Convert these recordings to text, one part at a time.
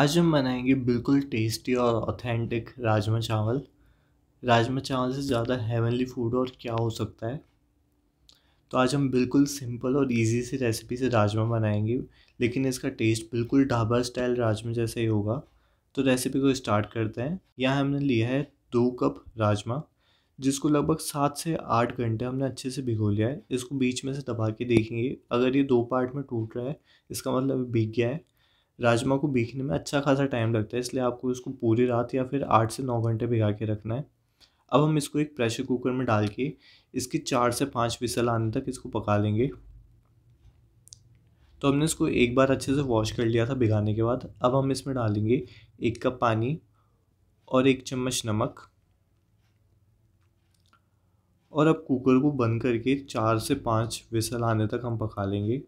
आज हम बनाएंगे बिल्कुल टेस्टी और ऑथेंटिक राजमा चावल राजमा चावल से ज़्यादा हेवनली फूड और क्या हो सकता है तो आज हम बिल्कुल सिंपल और इजी सी रेसिपी से राजमा बनाएंगे लेकिन इसका टेस्ट बिल्कुल ढाबा स्टाइल राजमा जैसा ही होगा तो रेसिपी को स्टार्ट करते हैं यहाँ हमने लिया है दो कप राजमा जिसको लगभग सात से आठ घंटे हमने अच्छे से भिगो लिया है इसको बीच में से दबा के देखेंगे अगर ये दो पार्ट में टूट रहा है इसका मतलब भीग गया है राजमा को बीखने में अच्छा खासा टाइम लगता है इसलिए आपको इसको पूरी रात या फिर आठ से नौ घंटे भिगा के रखना है अब हम इसको एक प्रेशर कुकर में डाल के इसकी चार से पाँच विसल आने तक इसको पका लेंगे तो हमने इसको एक बार अच्छे से वॉश कर लिया था भिगाने के बाद अब हम इसमें डालेंगे एक कप पानी और एक चम्मच नमक और अब कुकर को बंद करके चार से पाँच विसल आने तक हम पका लेंगे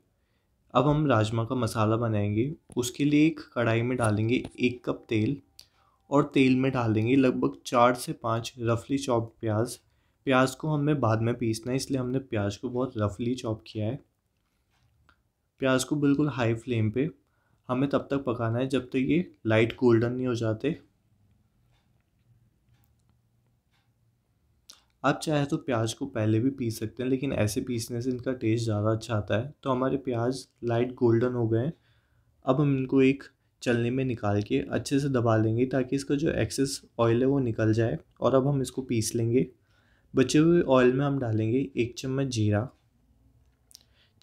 अब हम राजमा का मसाला बनाएंगे उसके लिए एक कढ़ाई में डालेंगे एक कप तेल और तेल में डालेंगे लगभग चार से पाँच रफली चॉप प्याज प्याज को हमें बाद में पीसना है इसलिए हमने प्याज को बहुत रफली चॉप किया है प्याज को बिल्कुल हाई फ्लेम पे हमें तब तक पकाना है जब तक ये लाइट गोल्डन नहीं हो जाते आप चाहे तो प्याज को पहले भी पीस सकते हैं लेकिन ऐसे पीसने से इनका टेस्ट ज़्यादा अच्छा आता है तो हमारे प्याज लाइट गोल्डन हो गए हैं अब हम इनको एक चलने में निकाल के अच्छे से दबा लेंगे ताकि इसका जो एक्सेस ऑयल है वो निकल जाए और अब हम इसको पीस लेंगे बचे हुए ऑयल में हम डालेंगे एक चम्मच जीरा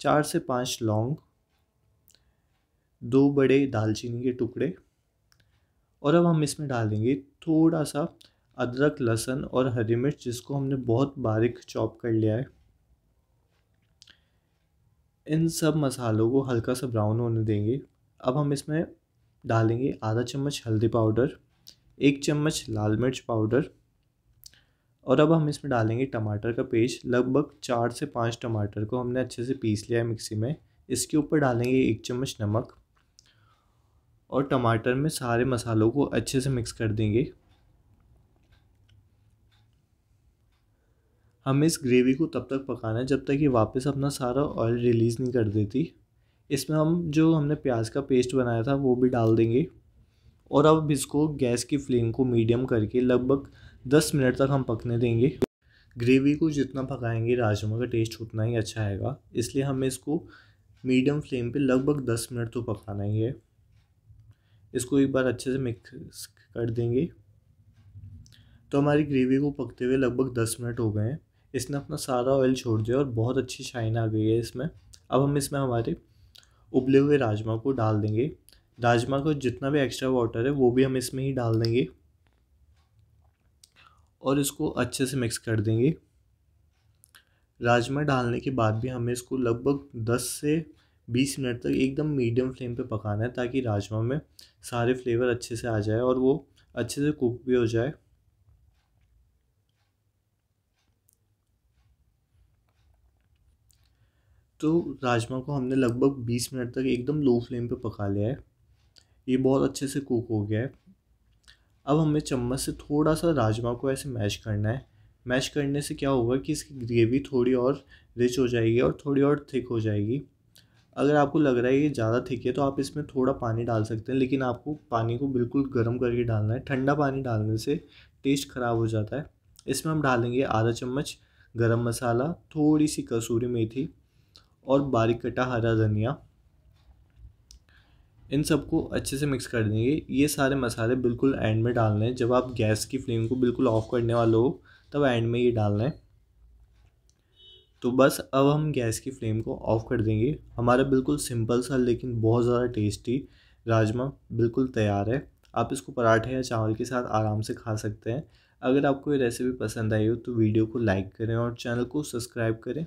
चार से पाँच लौंग दो बड़े दालचीनी के टुकड़े और अब हम इसमें डालेंगे थोड़ा सा अदरक लहसन और हरी मिर्च जिसको हमने बहुत बारीक चॉप कर लिया है इन सब मसालों को हल्का सा ब्राउन होने देंगे अब हम इसमें डालेंगे आधा चम्मच हल्दी पाउडर एक चम्मच लाल मिर्च पाउडर और अब हम इसमें डालेंगे टमाटर का पेस्ट लगभग चार से पाँच टमाटर को हमने अच्छे से पीस लिया है मिक्सी में इसके ऊपर डालेंगे एक चम्मच नमक और टमाटर में सारे मसालों को अच्छे से मिक्स कर देंगे हम इस ग्रेवी को तब तक पकाना है जब तक ये वापस अपना सारा ऑयल रिलीज़ नहीं कर देती इसमें हम जो हमने प्याज का पेस्ट बनाया था वो भी डाल देंगे और अब इसको गैस की फ्लेम को मीडियम करके लगभग दस मिनट तक हम पकने देंगे ग्रेवी को जितना पकाएंगे राजमा का टेस्ट उतना ही अच्छा आएगा इसलिए हमें इसको मीडियम फ्लेम पे लगभग दस मिनट तो पकाना ही है इसको एक बार अच्छे से मिक्स कर देंगे तो हमारी ग्रेवी को पकते हुए लगभग दस मिनट हो गए हैं इसने अपना सारा ऑयल छोड़ दिया और बहुत अच्छी शाइन आ गई है इसमें अब हम इसमें हमारे उबले हुए राजमा को डाल देंगे राजमा को जितना भी एक्स्ट्रा वाटर है वो भी हम इसमें ही डाल देंगे और इसको अच्छे से मिक्स कर देंगे राजमा डालने के बाद भी हमें इसको लगभग दस से बीस मिनट तक एकदम मीडियम फ्लेम पे पकाना है ताकि राजमा में सारे फ्लेवर अच्छे से आ जाए और वो अच्छे से कुक भी हो जाए तो राजमा को हमने लगभग बीस मिनट तक एकदम लो फ्लेम पे पका लिया है ये बहुत अच्छे से कुक हो गया है अब हमें चम्मच से थोड़ा सा राजमा को ऐसे मैश करना है मैश करने से क्या होगा कि इसकी ग्रेवी थोड़ी और रिच हो जाएगी और थोड़ी और थिक हो जाएगी अगर आपको लग रहा है ये ज़्यादा थिक है तो आप इसमें थोड़ा पानी डाल सकते हैं लेकिन आपको पानी को बिल्कुल गर्म करके डालना है ठंडा पानी डालने से टेस्ट ख़राब हो जाता है इसमें हम डालेंगे आधा चम्मच गरम मसाला थोड़ी सी कसूरी मेथी और बारीक कटा हरा धनिया इन सबको अच्छे से मिक्स कर देंगे ये सारे मसाले बिल्कुल एंड में डालने हैं जब आप गैस की फ्लेम को बिल्कुल ऑफ करने वाले हो तब एंड में ये डालना है तो बस अब हम गैस की फ्लेम को ऑफ़ कर देंगे हमारा बिल्कुल सिंपल सा लेकिन बहुत ज़्यादा टेस्टी राजमा बिल्कुल तैयार है आप इसको पराठे या चावल के साथ आराम से खा सकते हैं अगर आपको ये रेसिपी पसंद आई हो तो वीडियो को लाइक करें और चैनल को सब्सक्राइब करें